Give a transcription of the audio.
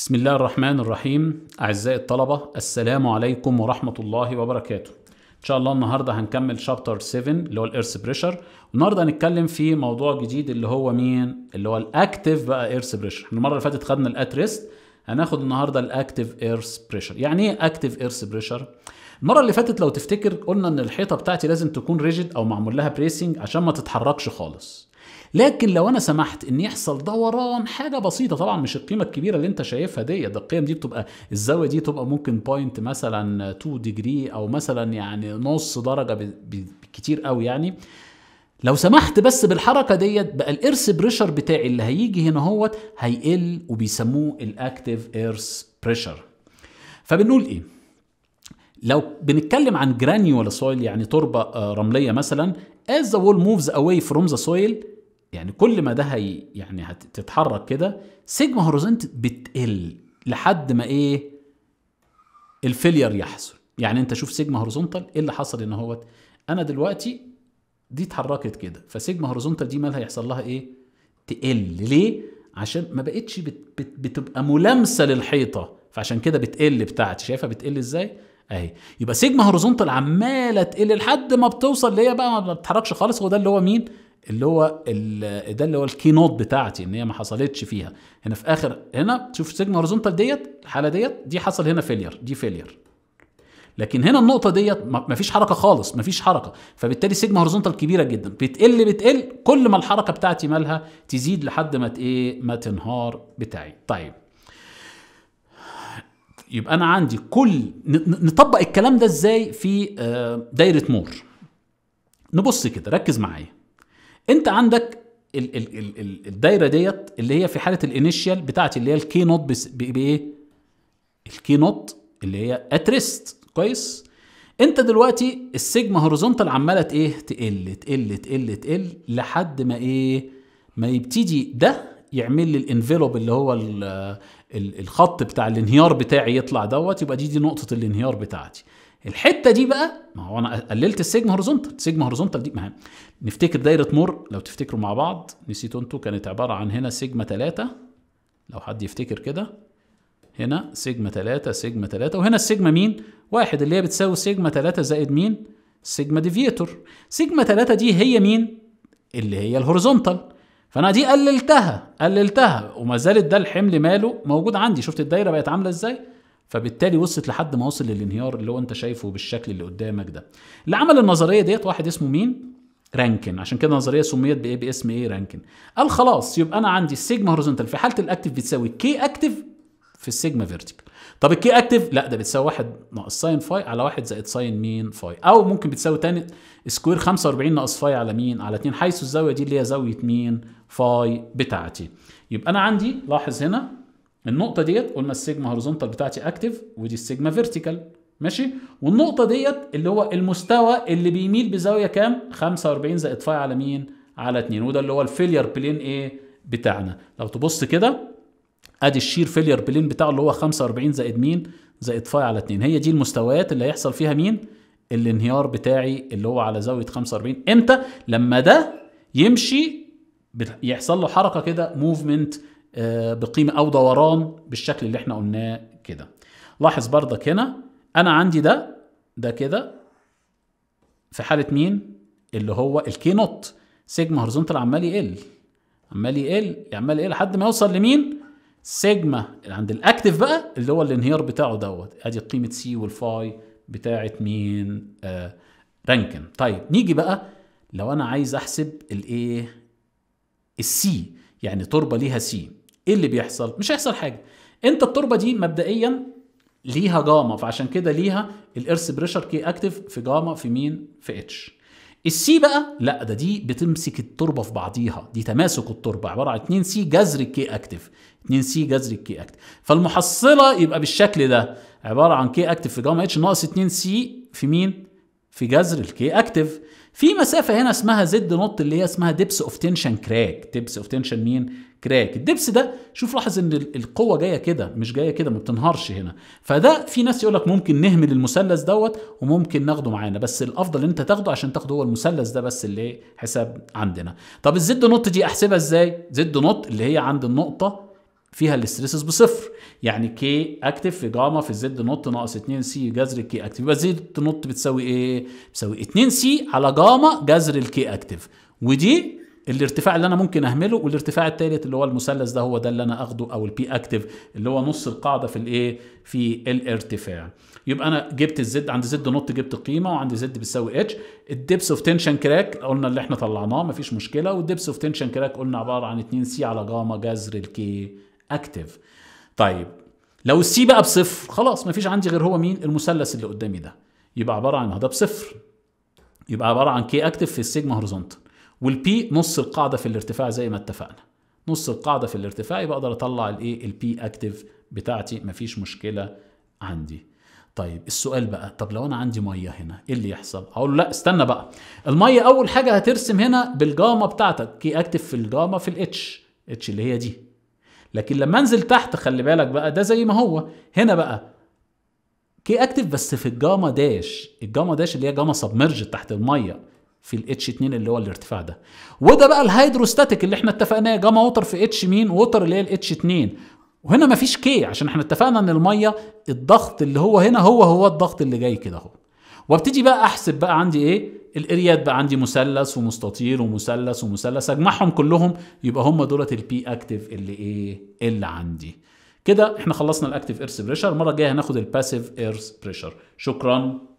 بسم الله الرحمن الرحيم أعزائي الطلبة السلام عليكم ورحمة الله وبركاته إن شاء الله النهاردة هنكمل شابتر 7 اللي هو الإيرث بريشر والنهاردة هنتكلم في موضوع جديد اللي هو مين؟ اللي هو الأكتف بقى إيرث بريشر المرة اللي فاتت خدنا الأت ريست هناخد النهاردة الأكتف إيرث بريشر يعني إيه أكتف إيرث بريشر؟ المرة اللي فاتت لو تفتكر قلنا إن الحيطة بتاعتي لازم تكون ريجيد أو معمول لها بريسنج عشان ما تتحركش خالص لكن لو انا سمحت ان يحصل دوران حاجه بسيطه طبعا مش القيمه الكبيره اللي انت شايفها دي ده القيم دي بتبقى الزاويه دي تبقى ممكن بوينت مثلا 2 ديجري او مثلا يعني نص درجه بكتير قوي يعني لو سمحت بس بالحركه ديت بقى الايرث بريشر بتاعي اللي هيجي هنا هوت هيقل وبيسموه الاكتيف ايرث بريشر فبنقول ايه لو بنتكلم عن جرانيولا سويل يعني تربه آه، رمليه مثلا as the wall moves away from the soil يعني كل ما ده هي يعني هتتحرك كده سيجما هوريزونت بتقل لحد ما ايه الفيلير يحصل يعني انت شوف سيجما هوريزونتال ايه اللي حصل ان هو انا دلوقتي دي اتحركت كده فسيجما هوريزونتال دي مالها يحصل لها ايه تقل ليه عشان ما بقتش بت بت بتبقى ملامسه للحيطه فعشان كده بتقل بتاعتي شايفها بتقل ازاي اهي يبقى سيجما هوريزونتال عماله تقل لحد ما بتوصل اللي هي بقى ما بتتحركش خالص هو ده اللي هو مين اللي هو ال... ده اللي هو الكي نوت بتاعتي ان هي ما حصلتش فيها هنا في اخر هنا شوف سيجما هوريزونتال ديت الحاله ديت دي حصل هنا فيلير دي فيلير لكن هنا النقطة ديت ما فيش حركة خالص ما فيش حركة فبالتالي سيجما هوريزونتال كبيرة جدا بتقل بتقل كل ما الحركة بتاعتي مالها تزيد لحد ما ايه ما تنهار بتاعي طيب يبقى انا عندي كل نطبق الكلام ده ازاي في آه، دايرة مور نبص كده ركز معايا انت عندك ال ال ال الدايره ديت اللي هي في حاله الانيشال بتاعتي اللي هي الكي نوت بايه الكي نوت اللي هي اتريست كويس انت دلوقتي السيجما هوريزونتال عماله ايه تقل تقل تقل تقل لحد ما ايه ما يبتدي ده يعمل لي الانفلوب اللي هو الـ الخط بتاع الانهيار بتاعي يطلع دوت يبقى دي دي نقطه الانهيار بتاعتي الحته دي بقى ما هو انا قللت السيجما هورزونتال السيجما هورزونتال دي مهم. نفتكر دايره مور لو تفتكروا مع بعض نسيتوا انتوا كانت عباره عن هنا سيجما 3 لو حد يفتكر كده هنا سيجما 3 سيجما 3 وهنا السيجما مين واحد اللي هي بتساوي سيجما 3 زائد مين سيجما ديفيتور سيجما 3 دي هي مين اللي هي الهورزونتال فانا دي قللتها قللتها وما زالت ده الحمل ماله موجود عندي شفت الدايره بقت عامله ازاي فبالتالي وصلت لحد ما وصل للانهيار اللي هو انت شايفه بالشكل اللي قدامك ده اللي عمل النظريه ديت واحد اسمه مين رانكن عشان كده النظريه سميت بايه باسم ايه رانكن قال خلاص يبقى انا عندي السيجما هوريزونتال في حاله الاكتف بتساوي كي اكتف في السيجما فيرتيكال طب الكي اكتف لا ده بتساوي 1 ناقص ساين فاي على 1 زائد ساين مين فاي او ممكن بتساوي تاني سكوير 45 ناقص فاي على مين على 2 حيث الزاويه دي اللي هي زاويه مين فاي بتاعتي يبقى انا عندي لاحظ هنا النقطه ديت قلنا السيجما هوريزونتال بتاعتي اكتف ودي السيجما فيرتيكال ماشي والنقطه ديت اللي هو المستوى اللي بيميل بزاويه كام 45 زائد فاي على مين على 2 وده اللي هو الفيلير بلين ايه بتاعنا لو تبص كده ادي الشير فيلير بلين بتاعه اللي هو 45 زائد مين زائد فاي على 2 هي دي المستويات اللي هيحصل فيها مين الانهيار بتاعي اللي هو على زاويه 45 امتى لما ده يمشي يحصل له حركه كده موفمنت آه، بقيمة أو دوران بالشكل اللي احنا قلناه كده لاحظ برضك هنا أنا عندي ده ده كده في حالة مين اللي هو الكي نوت سيجما هورزونتال عمال يقل عمال يقل عمال يقل لحد ما يوصل لمين سيجما عند الاكتف بقى اللي هو الانهيار بتاعه دوت ادي قيمه سي والفاي بتاعه مين آه رانكن طيب نيجي بقى لو انا عايز احسب الايه السي يعني تربه ليها سي ايه اللي بيحصل مش هيحصل حاجه انت التربه دي مبدئيا ليها جاما فعشان كده ليها الارث بريشر كي اكتف في جاما في مين في اتش السي بقى لا ده دي بتمسك التربه في بعضيها دي تماسك التربه عباره عن 2 سي جذر الكي اكتف 2 سي جذر الكي اكتف فالمحصله يبقى بالشكل ده عباره عن كي اكتف في جاما اتش ناقص 2 سي في مين في جذر الكي اكتف في مسافه هنا اسمها زد نوت اللي هي اسمها دبس اوف تنشن كراك ديبس اوف تنشن مين كراك الدبس ده شوف لاحظ ان القوه جايه كده مش جايه كده ما بتنهارش هنا فده في ناس يقول لك ممكن نهمل المثلث دوت وممكن ناخده معانا بس الافضل ان انت تاخده عشان تاخده هو المثلث ده بس اللي حساب عندنا طب الزد نوت دي احسبها ازاي زد نوت اللي هي عند النقطه فيها الاستريسز بصفر يعني كي اكتف في جاما في زد نوت ناقص 2 سي جذر الكي اكتف يبقى زد نوت بتساوي ايه؟ بتساوي 2 سي على جاما جذر الكي اكتف ودي الارتفاع اللي انا ممكن اهمله والارتفاع الثالث اللي هو المثلث ده هو ده اللي انا اخده او البي اكتف اللي هو نص القاعده في الايه في الارتفاع يبقى انا جبت الزد عند زد نوت جبت قيمه وعند زد بتساوي اتش الدبس اوف تنشن كراك قلنا اللي احنا طلعناه مفيش مشكله والدبس اوف تنشن كراك قلنا عباره عن 2 سي على جاما جذر الكي اكتف طيب لو السي بقى بصفر خلاص مفيش عندي غير هو مين المثلث اللي قدامي ده يبقى عباره عن ده بصفر يبقى عباره عن كي اكتف في السيجما هوريزونتال والبي نص القاعده في الارتفاع زي ما اتفقنا نص القاعده في الارتفاع يبقى اقدر اطلع الايه البي اكتف بتاعتي مفيش مشكله عندي طيب السؤال بقى طب لو انا عندي ميه هنا ايه اللي يحصل اقول له لا استنى بقى الميه اول حاجه هترسم هنا بالجاما بتاعتك كي اكتف في الجاما في الاتش اتش اللي هي دي لكن لما انزل تحت خلي بالك بقى ده زي ما هو هنا بقى كي اكتف بس في الجاما داش الجاما داش اللي هي جاما سبمرج تحت الميه في الاتش 2 اللي هو الارتفاع ده وده بقى الهيدروستاتيك اللي احنا اتفقناه جاما ووتر في اتش مين ووتر اللي هي الاتش 2 وهنا مفيش كي عشان احنا اتفقنا ان الميه الضغط اللي هو هنا هو هو الضغط اللي جاي كده اهو وابتدي بقى احسب بقى عندي ايه الاريات بقى عندي مثلث ومستطيل ومثلث ومثلث اجمعهم كلهم يبقى هم دولت البي اكتف اللي ايه اللي عندي كده احنا خلصنا الاكتف ايرث بريشر المره الجايه هناخد الباسيف ايرث بريشر شكرا